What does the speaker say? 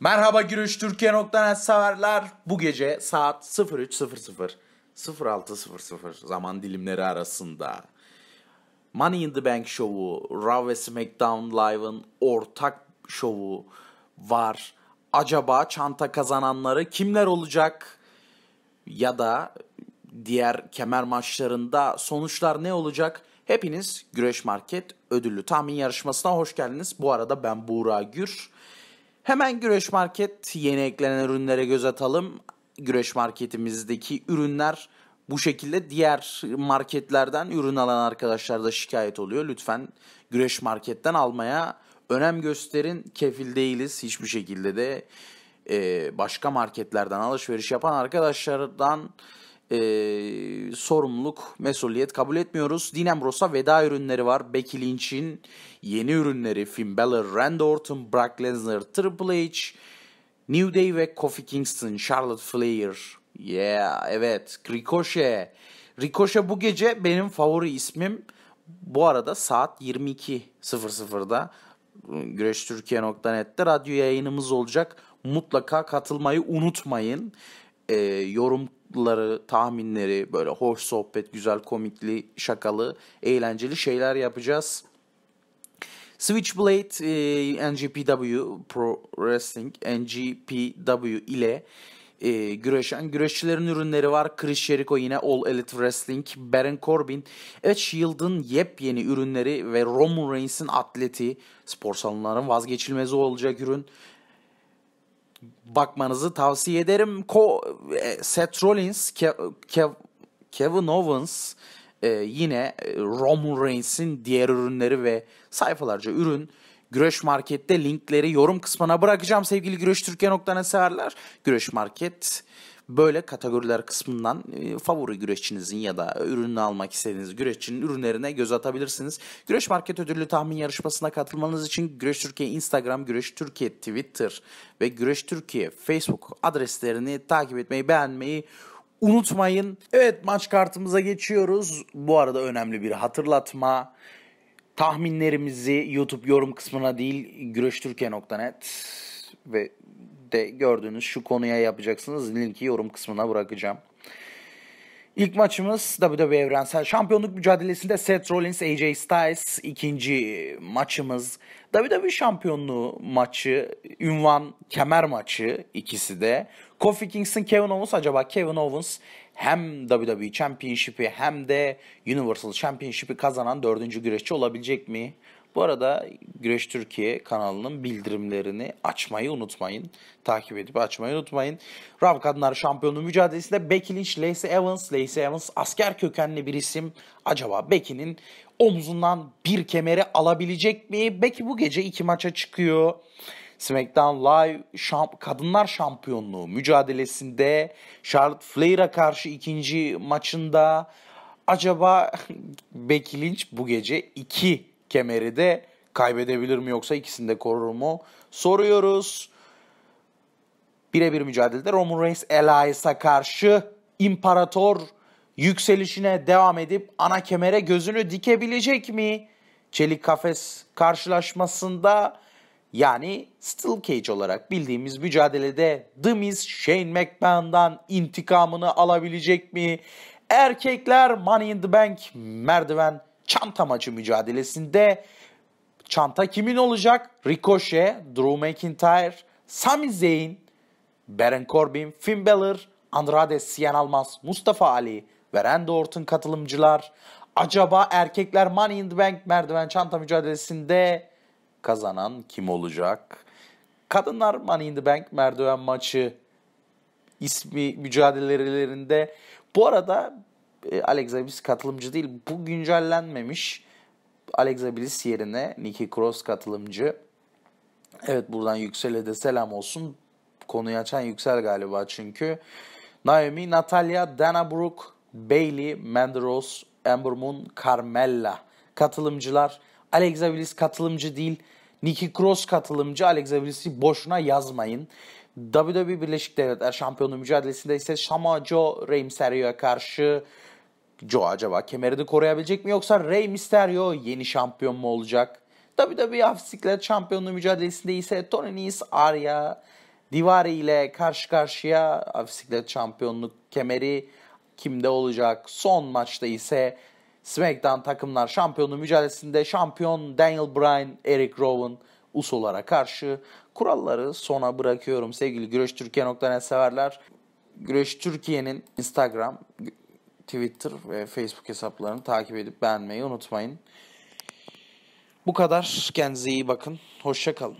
Merhaba Gürüş Türkiye.net severler. Bu gece saat 03.00 06.00 zaman dilimleri arasında Money in the Bank şovu, Raw ve SmackDown Live'ın ortak şovu var. Acaba çanta kazananları kimler olacak? Ya da diğer kemer maçlarında sonuçlar ne olacak? Hepiniz Güreş Market ödüllü tahmin yarışmasına hoş geldiniz. Bu arada ben Buğra Gür. Hemen Güreş Market yeni eklenen ürünlere göz atalım. Güreş Marketimizdeki ürünler bu şekilde diğer marketlerden ürün alan arkadaşlar da şikayet oluyor. Lütfen Güreş Market'ten almaya önem gösterin. Kefil değiliz hiçbir şekilde de e, başka marketlerden alışveriş yapan arkadaşlardan e, sorumluluk, mesuliyet kabul etmiyoruz. Dean Ambrose'a veda ürünleri var. Becky Lynch'in yeni ürünleri Finn Balor, Randy Orton, Brock Lesnar, Triple H, New Day ve Kofi Kingston, Charlotte Flair. Yeah, evet. Ricochet. Ricochet bu gece benim favori ismim. Bu arada saat 22.00'da ıı, güreştürkiye.net'te radyo yayınımız olacak. Mutlaka katılmayı unutmayın e, yorumları, tahminleri, böyle hoş sohbet, güzel, komikli, şakalı, eğlenceli şeyler yapacağız. Switchblade e, NGPW Pro Wrestling NGPW ile e, güreşen güreşçilerin ürünleri var. Chris Jericho yine All Elite Wrestling, Baron Corbin. Evet Shield'ın yepyeni ürünleri ve Roman Reigns'in atleti spor salonlarının vazgeçilmezi olacak ürün bakmanızı tavsiye ederim. Ko e, Seth Rollins, Kev, Kev Kevin Owens e, yine e, Roman Reigns'in diğer ürünleri ve sayfalarca ürün Güreş Market'te linkleri yorum kısmına bırakacağım sevgili Güreş güreştürkiye.net severler. Güreş Market böyle kategoriler kısmından e, favori güreşçinizin ya da ürünü almak istediğiniz güreşçinin ürünlerine göz atabilirsiniz. Güreş Market Ödüllü tahmin yarışmasına katılmanız için Güreş Türkiye Instagram, Güreş Türkiye Twitter ve Güreş Türkiye Facebook adreslerini takip etmeyi, beğenmeyi unutmayın. Evet maç kartımıza geçiyoruz. Bu arada önemli bir hatırlatma. Tahminlerimizi YouTube yorum kısmına değil güreştürkiye.net ve de gördüğünüz şu konuya yapacaksınız. Linki yorum kısmına bırakacağım. İlk maçımız WWE Evrensel Şampiyonluk mücadelesinde Seth Rollins, AJ Styles ikinci maçımız. WWE Şampiyonluğu maçı, ünvan kemer maçı ikisi de. Kofi Kingston, Kevin Owens acaba Kevin Owens hem WWE Championship'i hem de Universal Championship'i kazanan dördüncü güreşçi olabilecek mi? Bu arada Güreş Türkiye kanalının bildirimlerini açmayı unutmayın. Takip edip açmayı unutmayın. Rav Kadınlar Şampiyonluğu mücadelesinde Becky Lynch, Lacey Evans, Lacey Evans asker kökenli bir isim. Acaba Becky'nin omzundan bir kemeri alabilecek mi? Becky bu gece iki maça çıkıyor. SmackDown Live şamp Kadınlar Şampiyonluğu mücadelesinde Charlotte Flair'a karşı ikinci maçında acaba Becky Lynch bu gece iki kemeri de kaybedebilir mi yoksa ikisini de korur mu soruyoruz. Birebir mücadelede Roman Reigns Elias'a karşı imparator yükselişine devam edip ana kemere gözünü dikebilecek mi? Çelik kafes karşılaşmasında yani Steel Cage olarak bildiğimiz mücadelede The Miz Shane McMahon'dan intikamını alabilecek mi? Erkekler Money in the Bank merdiven çanta maçı mücadelesinde çanta kimin olacak? Ricochet, Drew McIntyre, Sami Zayn, Baron Corbin, Finn Balor, Andrade, Sian Almas, Mustafa Ali ve Randy Orton katılımcılar. Acaba erkekler Money in the Bank merdiven çanta mücadelesinde kazanan kim olacak? Kadınlar Money in the Bank merdiven maçı ismi mücadelelerinde. Bu arada e, Alex Abis katılımcı değil. Bu güncellenmemiş. Alex Abis yerine Nicky Cross katılımcı. Evet buradan Yüksel'e de selam olsun. Konuyu açan Yüksel galiba çünkü. Naomi, Natalia, Dana Brooke, Bailey, Mandy Rose, Amber Moon, Carmella katılımcılar. Alexa Bliss katılımcı değil. Nikki Cross katılımcı. Alexa Bliss'i boşuna yazmayın. WWE Birleşik Devletler Şampiyonu mücadelesinde ise Samoa Joe Rey Mysterio'ya karşı Joe acaba kemeri de koruyabilecek mi yoksa Rey Mysterio yeni şampiyon mu olacak? tabi WWE Hafsiklet şampiyonluğu mücadelesinde ise Tony Nese Arya Divari ile karşı karşıya Hafsiklet şampiyonluk kemeri kimde olacak? Son maçta ise SmackDown takımlar şampiyonluğu mücadelesinde şampiyon Daniel Bryan, Eric Rowan Usolara karşı kuralları sona bırakıyorum sevgili güreştürkiye.net severler. Güreş Türkiye'nin Instagram Twitter ve Facebook hesaplarını takip edip beğenmeyi unutmayın. Bu kadar. Kendinize iyi bakın. Hoşçakalın.